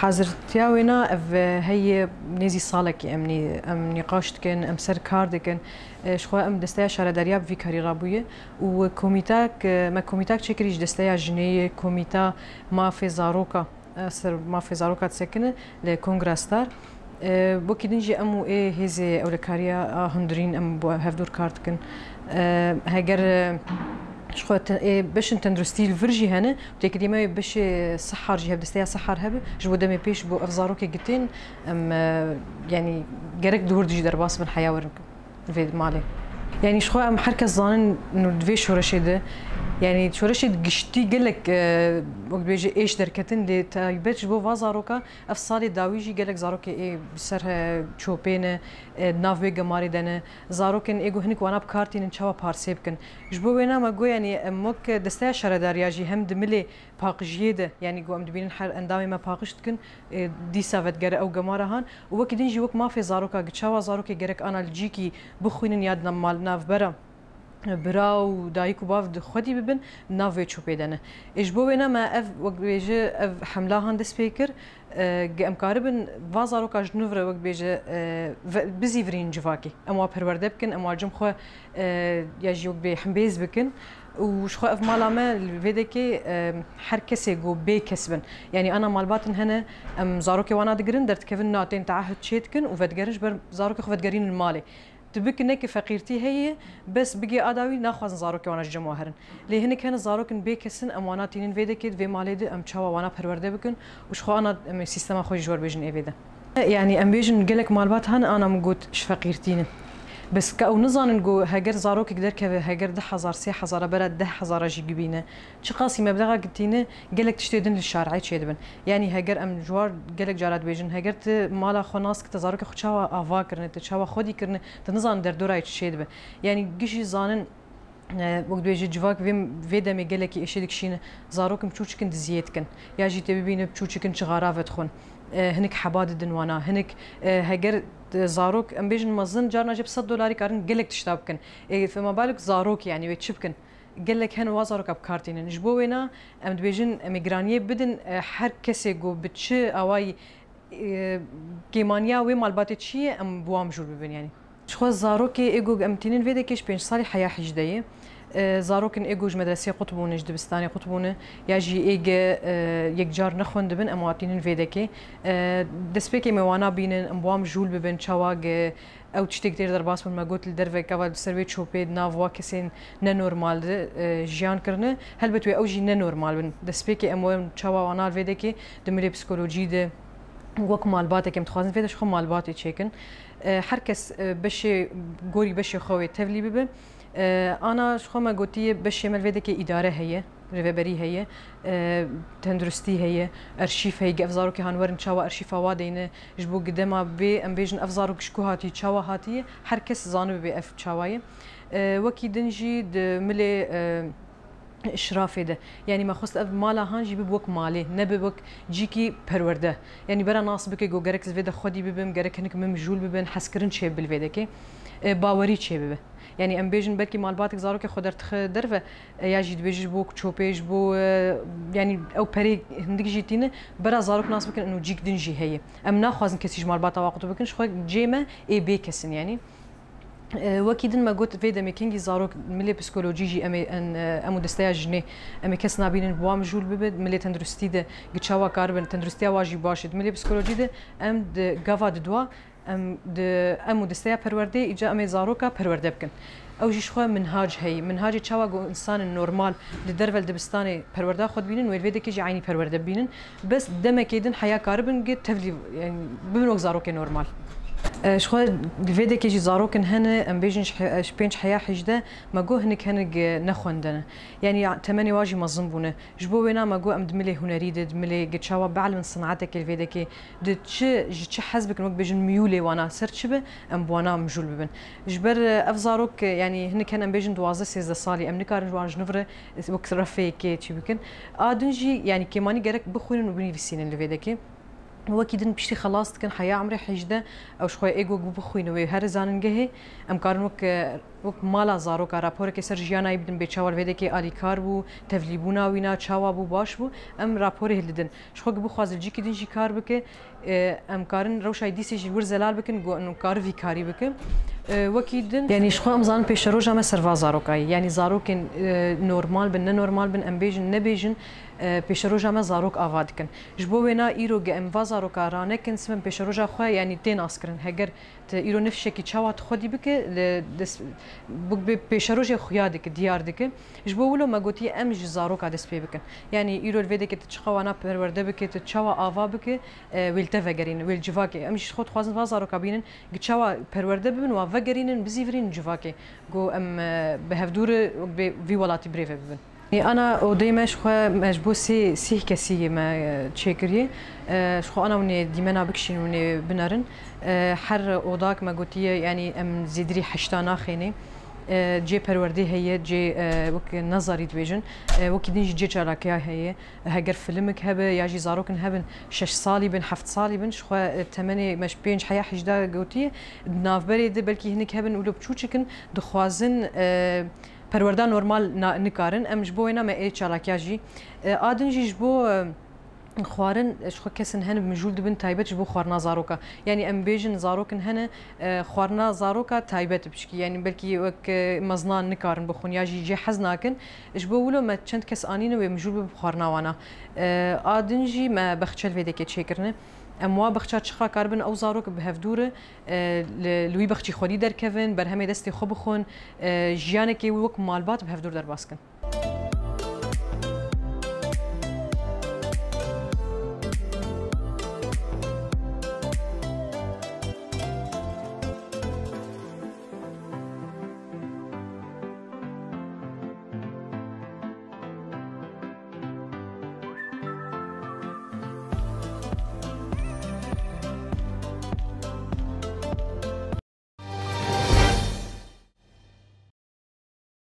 حضرتیا وینا اف هی نزی سالک امني ام نقاشت كان ام سر كارد كان شخوا ام دسته شهر دریا في كاري رابوية و کمیتاک ما کمیتاک چکریش دسته كوميتا ما في زاروكا سر مافی زاروکا تسکنه بو كي کردنجی ئەم اي ئێ او لكاريا آه هندرين ام بو ئەم بۆ هەفتور کارتکن هەگەر آه شخو إيه، باش تندرستي الفرجي هنا وتاكدي ما باش صحار جهه بدستيها صحار هب جو دمي بيش بو افزارو كي قتين ام يعني قرك دور دجي درباس من حياه ورك في مالي يعني شخو ام حركه الظانن انه دفي شو رشيده يعني تشورشت قشتي قال لك وقت بيجي ايش دركتن دي تايبتش بو وازاروكا اف صالي داويجي قال لك زاروكي اي بسر تشوبين ناف بيغ ماري دنا زاروكن ايغو هنك وانا بكارتين تشوا بارسيبكن جبو وينا ما جو يعني مك دستا شردارياجي هم دملي باقجيه ده يعني جو ام دبين حر اندامي ما باقشتكن دي سافت قرا او قماره هان وكدنجي وك ما في زاروكا قتشوا زاروكي قرك انالجيكي بخوين يادنا مال ناف برا براو و دایک و باف خودی ببن ناوی چوپی دنه اش بو وینا ما اف وقت بیجه اف حمله هند سپیکر گم کاربن وازارو کاج نوور وقت بیجه بزی ورین جواکی اما پرورده بکن اما جم خو یا جوک به حمبیز بکن وشخو اف مالا ما فيديكي هر كسي جو بي كسبن يعني انا مالباتن هنا ام زاروكي وانا دقرن درت كيفن ناتين تعهد شيتكن وفدقرنش بر زاروكي خفدقرين المالي تبك نك فقيرتي هي بس بقي اداوي ناخذ زاروك وانا الجماهر لي هنك كان زاروك بيكسن اماناتين في كيد في ماليد ام تشوا وانا فرورده بكن وش خو انا سيستم خو جور بجن ايفيدا يعني ام بيجن قالك مالبات هن انا مقوت ش فقيرتين بس كأو نزان نقول هاجر زارو كقدر كه هاجر ده حزار سي حزار بلد ده حزار جيبينا شو قاسي مبلغ قتينا قالك تشتدين للشارع عيد شيء دبن يعني هاجر أم جوار قالك جارد بيجن هاجر ت مالا خناس كتزارو كخشوا أفا كرنا تشوا خودي كرنا تنزان در دورا عيد شيء دبن يعني قشي زانن وەک دوێژی جوواک وێدەمێ گەلێکی ئێشێک شینە زارۆکم چوچکن دزیێتکن یاژی تێ ببینە چوچکن چغاراوت خۆن هنك حباد دنوانا هنك هەگەر زارۆک ئەم بێژن مەزن جارناژێ 100 دلاری کارن گەلێک تشتا بکەن فما بالک زارۆک یانی وێ چ بکن gelek hen wazarok ab kartînin ji bo wê na em dibêjin emîgraniyê bidin her kesê got bi çi awayî gemaniya wê malbatê çi ye em buam jûr bibin yanî. Çixwa zarokê êgo em tînin vê de keş pênc salî زارۆکن ئێگوژ مەدرسی قوتبوون دبستانی قوتبوون یاژی ئێگە یەکجار نەخۆن دەبن ئەماتینن vêdekê destpêkê mewana bînin em buam jûl bibin çawagê ew tiştek têr derbas min me got li derveke ew servê çopê nav wa kesên nenormal di jiyan kirine helbet wê ew jî nenormal bin destpêkê em em çawa wana vêdekê di milê psikolojî de وەک مالباتێکم دخوازن فێدەش خۆ مالباتێ چێکن هەرکەس بەشێ گۆری بەشی خۆی تەولی ببن آه، انا شخو آه، ما گوتی بشی ملوی که اداره هیه ریوبری هیه تندرستي هي ارشيف هي افزارو كي هانورن چاوا ارشیف وا جبو قدما بي ام بیژن افزارو كشكو هاتي چاوا هاتي حركس زانو بي اف چاوایه آه، وکی دنجی د ملی اشرافه ده يعني ما خص اف مالا هانجي ببوك مالي بوك جيكي پرورده يعني برا ناس بك جو گرك زفيده خدي ببم گرك هنك جول ببن حسكرن شي بالفيدكي باوەری چێبێ ینی ئەم بێژن بەرکی مالباتێک زارۆکی خۆدەرتخ دەرە یاژی دوێژش بۆ کچۆپێش بۆ ینی ئەو پەرێ هەندێکژی تینە بەرا زارۆک ناس بکەن و جیک دنجی هەیە ئەم ناخوازن کەسیش مالباتەواقت بکەن خۆک جێمە ئێ بێ کەسن ینی. وەکی دنمە گوت فێ دەمێکنگی زارۆک ملێ پسکۆلۆژیژی ئەم و دەستەیە ژنێ ئەمە کەس نبینن بوام ژول ببێت ملێ تەندروستی دە گچاوا کار بن تەندروستیا واژی باشێت ملێ پسکۆلۆژی دە ئەم گاوا ددووە ام د ام د سیا پرورده ایجا ام زاروکا پرورده بکن او جیش خو منهاج هي منهاج چاوا گو انسان نورمال د درول دبستاني پرورده خود بینن و الویده کی عینی پرورده بینن بس دمه کیدن حیا کاربن گه تفلی یعنی بمنو زاروکه نورمال شو أه، شخوا لفيدا كيجي زاروكن هنا ام بيجن أه، شبينش حياة حجدة ما جو هنك هنك دنا يعني تمني واجي ما بونا جبو بينا ما جو ام دملي هنا ريد دملي قد شاوا بعل من صناعتك الفيديو كي دتش جتش حزبك نوك بيجن ميولي وانا سرت شبه ام بوانا مجول ببن جبر أه، اف زاروك يعني هنك هنا ام بيجن دوازه سيزة صالي ام نكار جوان جنفرة وكسر فيك تشبكن ادنجي يعني كيماني جرك بخوين وبني في السنين الفيديو كي وەکی دن پشتی خلاص بکن حیا عمرێ حیجدە ئەو شخۆی ئێگۆ گو بخوینەوەی هەر زاننگەهێ ئەمکارن وەک وەک مالا زارۆک راپۆرێکی سەر ژیانایی بدن بێ چاوەڕێدێکی ئالیکار بوو تەڤلیبوو ناوینا چاوا بوو باش بوو ئەم راپۆری هلدن شخۆک بخوازلجیکی دنجی کار بکە ئەمکارن ڕەوشای دیسێکی ور زەلال بکن گۆنکاروی کاری بکە. وەکی دن ینی شخوا ئەمزان پێشەرۆژ ئەمە سەروا زارۆکایی ینی زارۆکن نۆرمال بن نەنۆرمال بن ئەمبێژن نەبێژن پیشروژا ما زاروک آواد کن جبو وینا ایرو گه اموا زاروکا رانه کن سمن پیشروژا خو یعنی تین اسکرن هگر ایرو نفشه کی چوات خودی بک بک به پیشروژا خو یاد کی دیار دک جبو ولو ما گوتی ام ج زاروکا دس پی بکن یعنی ایرو ود کی تچخوانا پرورده بک ته چوا آوا بک ویل ته وگرین ویل جواکی ام ج خود خوازن زاروکا بینن گه چوا پرورده ببن و وگرینن بزیورین جواکی گو ام به هفدور به وی ولاتی بریو ببن انا وديما شخو مجبو سي سي كسي ما تشيكري شخو انا وني ديما نابكشين وني بنارن حر اوضاك ما قوتي يعني ام زيدري حشتا ناخيني جي پروردی هەیە جێ نەزاری دوێژن وەکی دینج جێ هي هەیە فيلمك هبه يا جي زارۆکن هبن شش صالي بن حفت صالي بن شخوا تەمەێ مەش بينج حیا حجدا قوتي ناافبەرێ دي بلكي هنك هبن ولو لە دخوازن أه پەروەەردا نۆرمال نکارن ئەم ji بۆ نامە ئێ چالاکیا jî adin jî ji بۆ خوارن شخ کەسن هەن مژول دبن تایبەت ji بۆ خواردنا زارۆکە یعنی ئەم بێژن زارۆکن هەنە خواردنا زارۆکە تایبەت بچکی یعنی بەلکی وەک مەزنان نکارن بە خونیاژی جێ حەز ناکن ش بۆ ولە مە چەند کەس ئاینەوەێ مژول بە خواردناوانە ئادنجی مە بەخچەل وێ دەکێ چێکردنە. ئەم وا بەخچ چخا کاربن ئەو زارۆک بە هەفتدورە لوی بەخچی خۆری دەرکەون بەرهەمێ دەستی خۆ بخۆن ژیانێکی وەک مالبات بە هەفتور دەرباسکن.